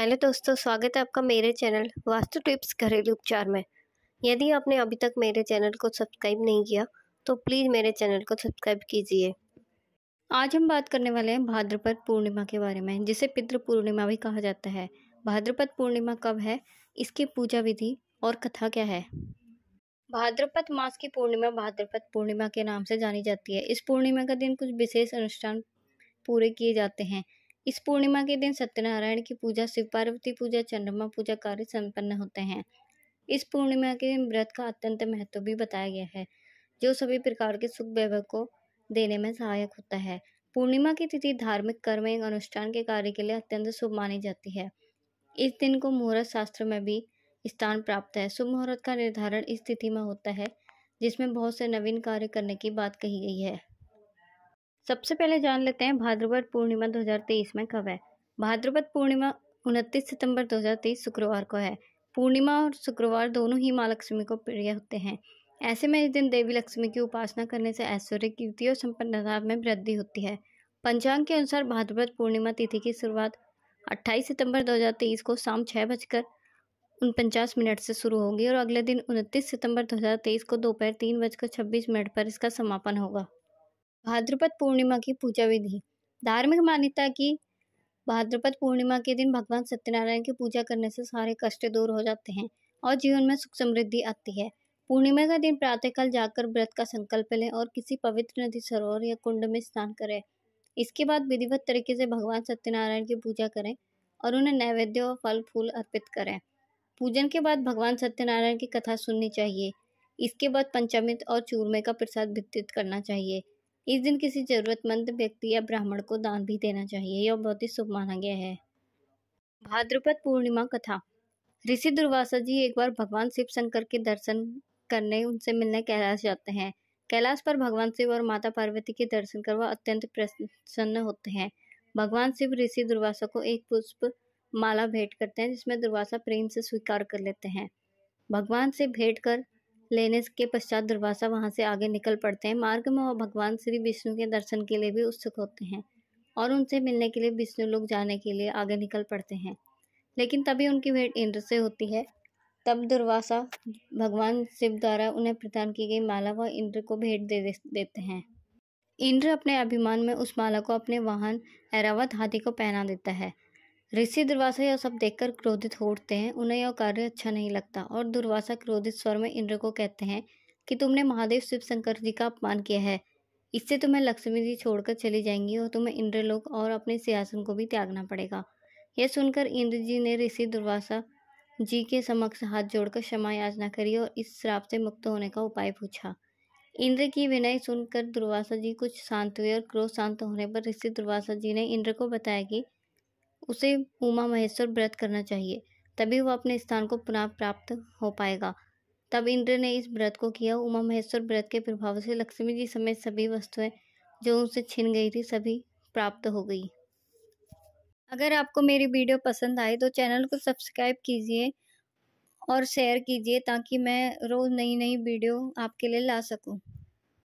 hello तो दोस्तों स्वागत है आपका मेरे चैनल वास्तु टिप्स घरेलू उपचार में यदि आपने अभी तक मेरे चैनल को सब्सक्राइब नहीं किया तो प्लीज़ मेरे चैनल को सब्सक्राइब कीजिए आज हम बात करने वाले हैं भाद्रपद पूर्णिमा के बारे में जिसे पितृ पूर्णिमा भी कहा जाता है भाद्रपद पूर्णिमा कब है इसकी पूजा विधि और कथा क्या है भाद्रपद मास की पूर्णिमा भाद्रपद पूर्णिमा के नाम से जानी जाती है इस पूर्णिमा का दिन कुछ विशेष अनुष्ठान पूरे किए जाते हैं इस पूर्णिमा के दिन सत्यनारायण की पूजा शिव पार्वती पूजा चंद्रमा पूजा कार्य संपन्न होते हैं इस पूर्णिमा के दिन व्रत का अत्यंत महत्व भी बताया गया है जो सभी प्रकार के सुख वैभव को देने में सहायक होता है पूर्णिमा की तिथि धार्मिक कर्म एवं अनुष्ठान के कार्य के लिए अत्यंत शुभ मानी जाती है इस दिन को मुहूर्त शास्त्र में भी स्थान प्राप्त है शुभ मुहूर्त का निर्धारण इस तिथि में होता है जिसमें बहुत से नवीन कार्य करने की बात कही गई है सबसे पहले जान लेते हैं भाद्रपद पूर्णिमा 2023 में कब है भाद्रपद पूर्णिमा 29 सितंबर 2023 शुक्रवार को है पूर्णिमा और शुक्रवार दोनों ही माँ लक्ष्मी को प्रिय होते हैं ऐसे में इस दिन देवी लक्ष्मी की उपासना करने से ऐश्वर्य कीर्ति और संपन्नता में वृद्धि होती है पंचांग के अनुसार भाद्रपद पूर्णिमा तिथि की शुरुआत 28 सितंबर 2023 को शाम छः बजकर उनपचास मिनट से शुरू होगी और अगले दिन 29 सितंबर 2023 को दोपहर तीन बजकर छब्बीस मिनट पर इसका समापन होगा भाद्रपद पूर्णिमा की पूजा विधि धार्मिक मान्यता की भाद्रपद पूर्णिमा के दिन भगवान सत्यनारायण की पूजा करने से सारे कष्ट दूर हो जाते हैं और जीवन में सुख समृद्धि आती है पूर्णिमा का दिन प्रातःकाल जाकर व्रत का संकल्प लें और किसी पवित्र नदी सरोवर या कुंड में स्नान करें इसके बाद विधिवत तरीके से भगवान सत्यनारायण की पूजा करें और उन्हें नैवेद्य और फल फूल अर्पित करें पूजन के बाद भगवान सत्यनारायण की कथा सुननी चाहिए इसके बाद पंचामृत और चूरमे का प्रसाद वितरित करना चाहिए इस दिन किसी ज़रूरतमंद व्यक्ति या ब्राह्मण को दान भी देना चाहिए यह बहुत ही शुभ माना गया है भाद्रपद पूर्णिमा कथा ऋषि दुर्वासा जी एक बार भगवान शिव शंकर के दर्शन करने उनसे मिलने कैलाश जाते हैं कैलाश पर भगवान शिव और माता पार्वती के दर्शन कर वह अत्यंत प्रसन्न होते हैं भगवान शिव ऋषि दुर्वासा को एक पुष्प माला भेंट करते हैं जिसमें दुर्वासा प्रेम से स्वीकार कर लेते हैं भगवान से भेंट कर लेने के पश्चात दुर्वासा वहाँ से आगे निकल पड़ते हैं मार्ग में वह भगवान श्री विष्णु के दर्शन के लिए भी उत्सुक होते हैं और उनसे मिलने के लिए विष्णु लोग जाने के लिए आगे निकल पड़ते हैं लेकिन तभी उनकी भेंट इंद्र से होती है तब दुर्वासा भगवान शिव द्वारा उन्हें प्रदान की गई माला व इंद्र को भेंट दे देते हैं इंद्र अपने अभिमान में उस माला को अपने वाहन ऐरावत हाथी को पहना देता है ऋषि दुर्वासा यह सब देखकर क्रोधित हो उठते हैं उन्हें यह कार्य अच्छा नहीं लगता और दुर्वासा क्रोधित स्वर में इंद्र को कहते हैं कि तुमने महादेव शिव शंकर जी का अपमान किया है इससे तुम्हें लक्ष्मी जी छोड़कर चली जाएंगी और तुम्हें इंद्रलोक और अपने सिंहासन को भी त्यागना पड़ेगा यह सुनकर इंद्र जी ने ऋषि दुर्वासा जी के समक्ष हाथ जोड़कर क्षमा याचना करी और इस श्राप से मुक्त होने का उपाय पूछा इंद्र की विनय सुनकर दुर्वासा जी कुछ शांत हुए और क्रोध शांत होने पर ऋषि दुर्वासा जी ने इंद्र को बताया कि उसे उमा महेश्वर व्रत करना चाहिए तभी वह अपने स्थान को पुनः प्राप्त हो पाएगा तब इंद्र ने इस व्रत को किया उमा महेश्वर व्रत के प्रभाव से लक्ष्मी जी समेत सभी वस्तुएं जो उनसे छिन गई थी सभी प्राप्त हो गई अगर आपको मेरी वीडियो पसंद आए तो चैनल को सब्सक्राइब कीजिए और शेयर कीजिए ताकि मैं रोज़ नई नई वीडियो आपके लिए ला सकूँ